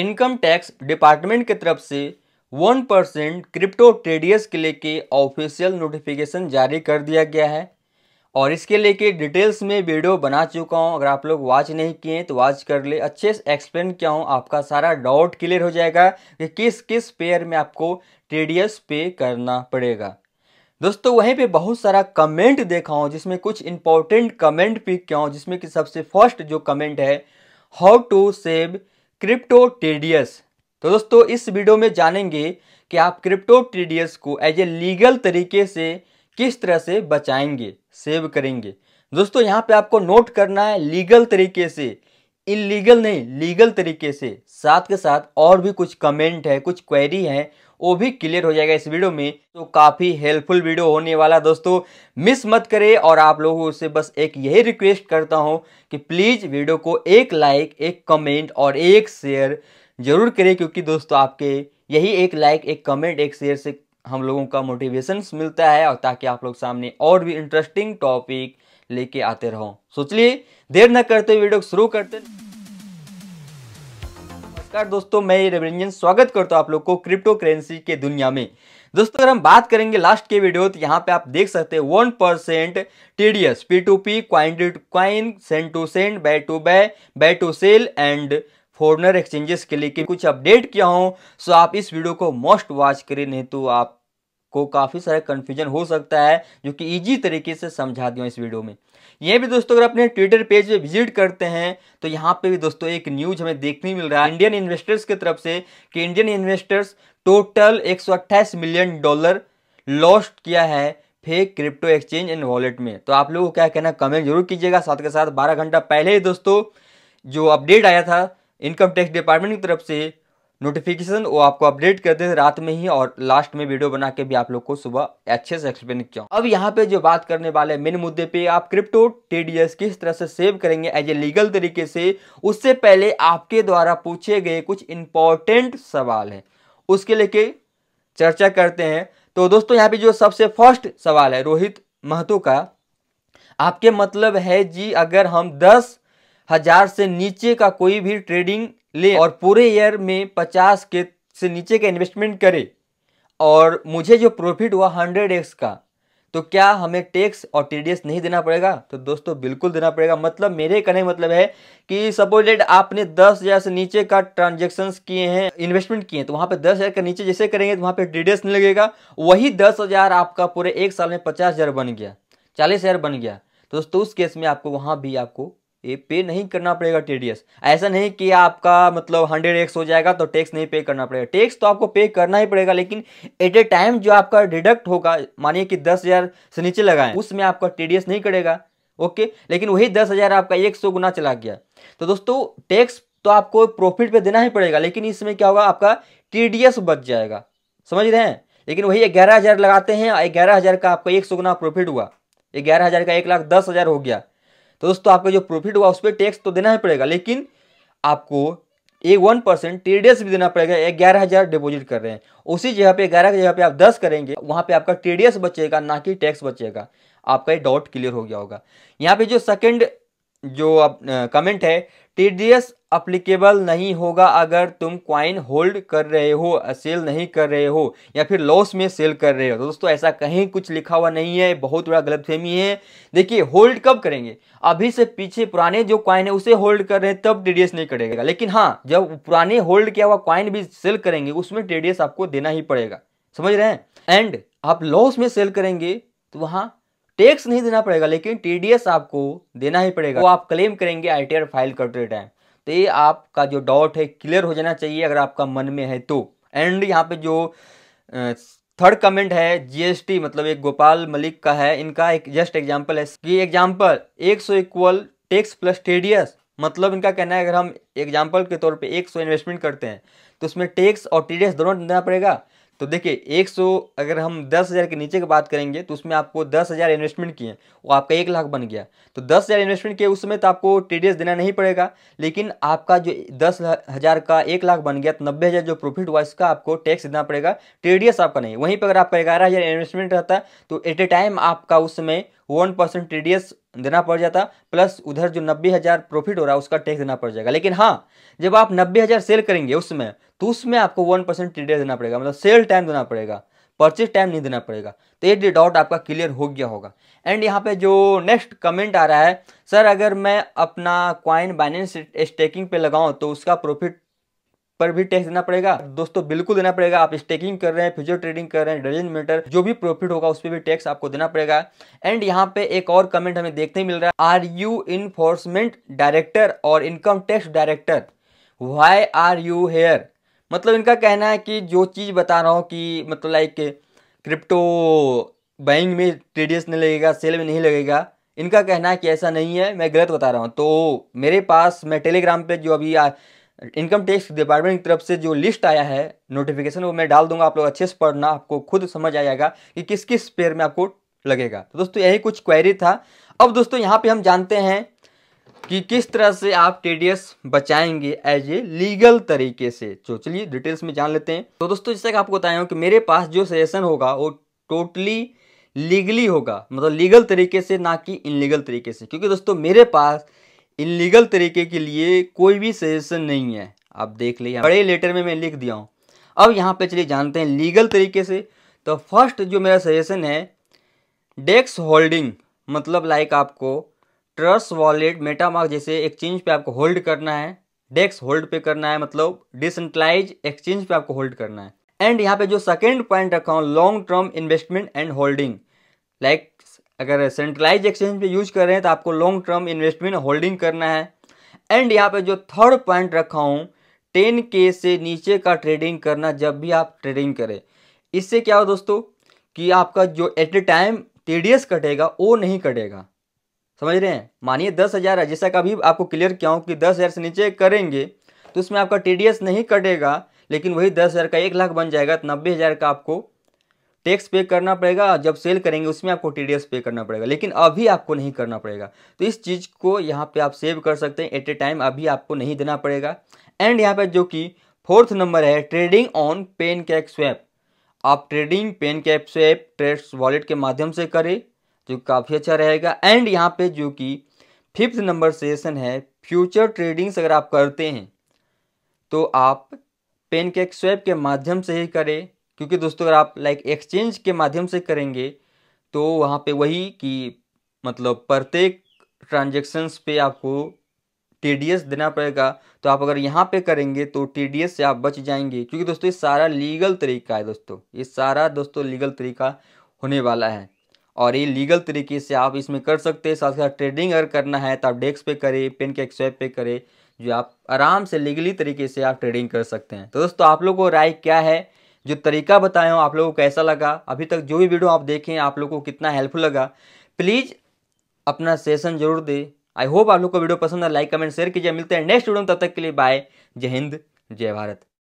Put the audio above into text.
income tax department की तरफ से वन परसेंट क्रिप्टो ट्रेडियर्स के लेके ऑफिशियल नोटिफिकेशन जारी कर दिया गया है और इसके लेके डिटेल्स में वीडियो बना चुका हूँ अगर आप लोग वॉच नहीं किए तो वॉच कर ले अच्छे से एक्सप्लेन किया हूँ आपका सारा डाउट क्लियर हो जाएगा कि किस किस पेयर में आपको टीडीएस पे करना पड़ेगा दोस्तों वहीं पे बहुत सारा कमेंट देखा हूँ जिसमें कुछ इंपॉर्टेंट कमेंट पिक किया हूँ जिसमें कि सबसे फर्स्ट जो कमेंट है how to save crypto traders तो दोस्तों इस वीडियो में जानेंगे कि आप क्रिप्टो ट्रेडियस को एज ए लीगल तरीके से किस तरह से बचाएंगे सेव करेंगे दोस्तों यहाँ पे आपको नोट करना है लीगल तरीके से इलीगल नहीं लीगल तरीके से साथ के साथ और भी कुछ कमेंट है कुछ क्वेरी है वो भी क्लियर हो जाएगा इस वीडियो में तो काफ़ी हेल्पफुल वीडियो होने वाला दोस्तों मिस मत करें और आप लोगों से बस एक यही रिक्वेस्ट करता हूं कि प्लीज़ वीडियो को एक लाइक एक कमेंट और एक शेयर ज़रूर करें क्योंकि दोस्तों आपके यही एक लाइक एक कमेंट एक शेयर से हम लोगों का मोटिवेशन मिलता है और ताकि आप लोग सामने और भी इंटरेस्टिंग टॉपिक लेके आते रहो सोच लिए देर न करते वीडियो शुरू करते नमस्कार दोस्तों मैं रविरंजन स्वागत करता हूँ आप लोग को क्रिप्टो करेंसी के दुनिया में दोस्तों अगर हम बात करेंगे लास्ट के वीडियो तो यहाँ पे आप देख सकते हैं one percent T D S P to P coin to coin send to send buy to buy buy to sell and foreigner exchanges के लिए कुछ अपडेट किया हूँ सो आप इस वीडियो को मोस्ट वॉच करें नहीं तो आप को काफ़ी सारा कन्फ्यूजन हो सकता है जो कि ईजी तरीके से समझा दिया इस वीडियो में ये भी दोस्तों अगर अपने ट्विटर पेज पे विजिट करते हैं तो यहाँ पे भी दोस्तों एक न्यूज हमें देखने मिल रहा है इंडियन इन्वेस्टर्स की तरफ से कि इंडियन इन्वेस्टर्स टोटल एक मिलियन डॉलर लॉस्ट किया है fake crypto exchange and wallet में तो आप लोगों को क्या कहना कमेंट जरूर कीजिएगा साथ के साथ 12 घंटा पहले ही दोस्तों जो अपडेट आया था इनकम टैक्स डिपार्टमेंट की तरफ से नोटिफिकेशन वो आपको अपडेट करते थे रात में ही और लास्ट में वीडियो बना के भी आप लोग को सुबह अच्छे से एक्सप्लेन किया अब यहाँ पे जो बात करने वाले मेन मुद्दे पे आप क्रिप्टो टीडीएस किस तरह से सेव करेंगे एज ए लीगल तरीके से उससे पहले आपके द्वारा पूछे गए कुछ इंपॉर्टेंट सवाल है उसके लेके चर्चा करते हैं तो दोस्तों यहाँ पे जो सबसे फर्स्ट सवाल है रोहित महतो का आपके मतलब है जी अगर हम दस हज़ार से नीचे का कोई भी ट्रेडिंग ले और पूरे ईयर में पचास के से नीचे का इन्वेस्टमेंट करे और मुझे जो प्रॉफिट हुआ हंड्रेड एक्स का तो क्या हमें टैक्स और टी नहीं देना पड़ेगा तो दोस्तों बिल्कुल देना पड़ेगा मतलब मेरे कहने का मतलब है कि सपोज डेट आपने दस हज़ार से नीचे का ट्रांजेक्शन्स किए हैं इन्वेस्टमेंट किए हैं तो वहाँ पे दस हज़ार के नीचे जैसे करेंगे तो वहाँ पे टी नहीं लगेगा वही दस हज़ार आपका पूरे एक साल में पचास हज़ार बन गया चालीस हज़ार बन गया तो दोस्तों उस केस में आपको वहाँ भी आपको ये पे नहीं करना पड़ेगा टीडीएस ऐसा नहीं कि आपका मतलब हंड्रेड एक्स हो जाएगा तो टैक्स नहीं पे करना पड़ेगा टैक्स तो आपको पे करना ही पड़ेगा लेकिन एट ए टाइम जो आपका डिडक्ट होगा मानिए कि दस हज़ार से नीचे लगाएं उसमें आपका टीडीएस नहीं करेगा ओके लेकिन वही दस हज़ार आपका एक सौ गुना चला गया तो दोस्तों टैक्स तो आपको प्रॉफिट पे देना ही पड़ेगा लेकिन इसमें क्या होगा आपका टीडीएस बच जाएगा समझ रहे हैं लेकिन वही ग्यारह हज़ार लगाते हैं ग्यारह हज़ार का आपका एक सौ गुना प्रॉफिट हुआ ग्यारह हज़ार का एक लाख दस हज़ार हो गया तो दोस्तों आपका जो प्रॉफिट हुआ उस पर टैक्स तो देना ही पड़ेगा लेकिन आपको एक वन परसेंट टीडीएस भी देना पड़ेगा ग्यारह हज़ार डिपोजिट कर रहे हैं उसी जगह पे ग्यारह जगह पे आप दस करेंगे वहाँ पे आपका टीडीएस बचेगा ना कि टैक्स बचेगा आपका ये डाउट क्लियर हो गया होगा यहाँ पे जो सेकंड जो आप, कमेंट है टी अप्लीकेबल नहीं होगा अगर तुम क्वाइन होल्ड कर रहे हो सेल नहीं कर रहे हो या फिर लॉस में सेल कर रहे हो तो दोस्तों ऐसा कहीं कुछ लिखा हुआ नहीं है बहुत बड़ा गलतफहमी है देखिए होल्ड कब करेंगे अभी से पीछे पुराने जो क्वाइन है उसे होल्ड कर रहे हैं तब टी नहीं करेगा लेकिन हाँ जब पुराने होल्ड किया हुआ क्वाइन भी सेल करेंगे उसमें टी आपको देना ही पड़ेगा समझ रहे हैं एंड आप लॉस में सेल करेंगे तो वहाँ टैक्स नहीं देना पड़ेगा लेकिन टीडीएस आपको देना ही पड़ेगा वो आप क्लेम करेंगे आईटीआर फाइल करते टाइम तो ये आपका जो डाउट है क्लियर हो जाना चाहिए अगर आपका मन में है तो एंड यहाँ पे जो थर्ड कमेंट है जीएसटी मतलब एक गोपाल मलिक का है इनका एक जस्ट एग्जांपल है कि example 100 equal tax plus TDS मतलब इनका कहना है अगर हम एग्जांपल के तौर पे 100 इन्वेस्टमेंट करते हैं तो उसमें टैक्स और टीडीएस दोनों देना पड़ेगा तो देखिए 100 अगर हम 10,000 के नीचे की बात करेंगे तो उसमें आपको 10,000 इन्वेस्टमेंट किए वो आपका एक लाख बन गया तो 10,000 इन्वेस्टमेंट किए उसमें तो आपको टी देना नहीं पड़ेगा लेकिन आपका जो दस हज़ार का एक लाख बन गया तो नब्बे हज़ार जो प्रॉफिट हुआ इसका आपको टैक्स देना पड़ेगा टी आपका नहीं वहीं पर अगर आपका ग्यारह इन्वेस्टमेंट रहता तो एट ए टाइम आपका उसमें वन परसेंट देना पड़ जाता प्लस उधर जो नब्बे हज़ार प्रॉफिट हो रहा है उसका टैक्स देना पड़ जाएगा लेकिन हाँ जब आप नब्बे हज़ार सेल करेंगे उसमें तो उसमें आपको वन परसेंट टी देना पड़ेगा मतलब सेल टाइम देना पड़ेगा परचेज टाइम नहीं देना पड़ेगा तो ये डाउट आपका क्लियर हो गया होगा एंड यहाँ पे जो नेक्स्ट कमेंट आ रहा है सर अगर मैं अपना क्वाइन बाइनेंस स्टेकिंग पे लगाऊँ तो उसका प्रॉफिट पर भी टैक्स देना पड़ेगा दोस्तों बिल्कुल देना पड़ेगा आप स्टेकिंग कर रहे हैं फ्यूचर ट्रेडिंग कर रहे हैं डजन मीटर जो भी प्रॉफिट होगा उस पर भी टैक्स आपको देना पड़ेगा एंड यहाँ पे एक और कमेंट हमें देखने मिल रहा है आर यू इन्फोर्समेंट डायरेक्टर और income tax director why are you here मतलब इनका कहना है कि जो चीज़ बता रहा हूँ कि मतलब लाइक क्रिप्टो बैंक में ट्रेडियस नहीं लगेगा सेल में नहीं लगेगा इनका कहना है कि ऐसा नहीं है मैं गलत बता रहा हूँ तो मेरे पास मैं टेलीग्राम पे जो अभी इनकम टैक्स डिपार्टमेंट की तरफ से जो लिस्ट आया है नोटिफिकेशन वो मैं डाल दूंगा आप लोग अच्छे से पढ़ना आपको खुद समझ आ जाएगा कि किस किस पेयर में आपको लगेगा तो दोस्तों यही कुछ क्वेरी था अब दोस्तों यहाँ पे हम जानते हैं कि किस तरह से आप टीडीएस बचाएंगे एज ए लीगल तरीके से तो चलिए डिटेल्स में जान लेते हैं तो दोस्तों जैसे कि आपको बताया हूँ कि मेरे पास जो सजेशन होगा वो टोटली लीगली होगा मतलब लीगल तरीके से ना कि इनलीगल तरीके से क्योंकि दोस्तों मेरे पास इनलीगल तरीके के लिए कोई भी सजेशन नहीं है आप देख लीजिए बड़े लेटर में मैं लिख दिया हूँ अब यहाँ पे चलिए जानते हैं लीगल तरीके से तो फर्स्ट जो मेरा सजेशन है डेक्स होल्डिंग मतलब लाइक आपको ट्रस्ट वॉलेट मेटामार्क जैसे एक्सचेंज पे आपको होल्ड करना है डेक्स होल्ड पे करना है मतलब डिसेंट्रलाइज एक्सचेंज पे आपको होल्ड करना है एंड यहाँ पे जो सेकेंड पॉइंट रखा हूँ long term investment and holding like अगर सेंट्रलाइज एक्सचेंज पे यूज कर रहे हैं तो आपको लॉन्ग टर्म इन्वेस्टमेंट होल्डिंग करना है एंड यहाँ पे जो थर्ड पॉइंट रखा हूँ टेन के से नीचे का ट्रेडिंग करना जब भी आप ट्रेडिंग करें इससे क्या हो दोस्तों कि आपका जो एट ए टाइम टी कटेगा वो नहीं कटेगा समझ रहे हैं मानिए दस हज़ार है जैसा कभी आपको क्लियर किया हूँ कि दस हज़ार से नीचे करेंगे तो उसमें आपका टी नहीं कटेगा लेकिन वही दस हज़ार का एक लाख बन जाएगा तो नब्बे हज़ार का आपको टैक्स पे करना पड़ेगा जब सेल करेंगे उसमें आपको टी पे करना पड़ेगा लेकिन अभी आपको नहीं करना पड़ेगा तो इस चीज़ को यहाँ पे आप सेव कर सकते हैं एट ए टाइम अभी आपको नहीं देना पड़ेगा एंड यहाँ पे जो कि फोर्थ नंबर है trading on pancake swap आप trading pancake swap trades wallet के माध्यम से करें जो काफ़ी अच्छा रहेगा एंड यहाँ पे जो कि फिफ्थ नंबर सेशन है फ्यूचर ट्रेडिंग्स अगर आप करते हैं तो आप पेन कैक स्वैप के माध्यम से ही करें क्योंकि दोस्तों अगर आप लाइक एक्सचेंज के माध्यम से करेंगे तो वहाँ पे वही कि मतलब प्रत्येक ट्रांजेक्शन्स पे आपको टी देना पड़ेगा तो आप अगर यहाँ पे करेंगे तो टी से आप बच जाएंगे क्योंकि दोस्तों ये सारा लीगल तरीका है दोस्तों ये सारा दोस्तों लीगल तरीका होने वाला है और ये लीगल तरीके से आप इसमें कर सकते हैं साथ साथ ट्रेडिंग अगर करना है तो आप डेस्क पे करें पेन के स्वैप पे करें जो आप आराम से लीगली तरीके से आप ट्रेडिंग कर सकते हैं तो दोस्तों आप लोगों को राय क्या है जो तरीका बताया हूँ आप लोगों को कैसा लगा अभी तक जो भी वीडियो आप देखें आप लोगों को कितना हेल्पफुल लगा प्लीज़ अपना सेशन जरूर दे आई होप आप लोग को वीडियो पसंद है लाइक कमेंट शेयर कीजिए मिलते हैं नेक्स्ट वीडियो में तब तक के लिए बाय जय हिंद जय भारत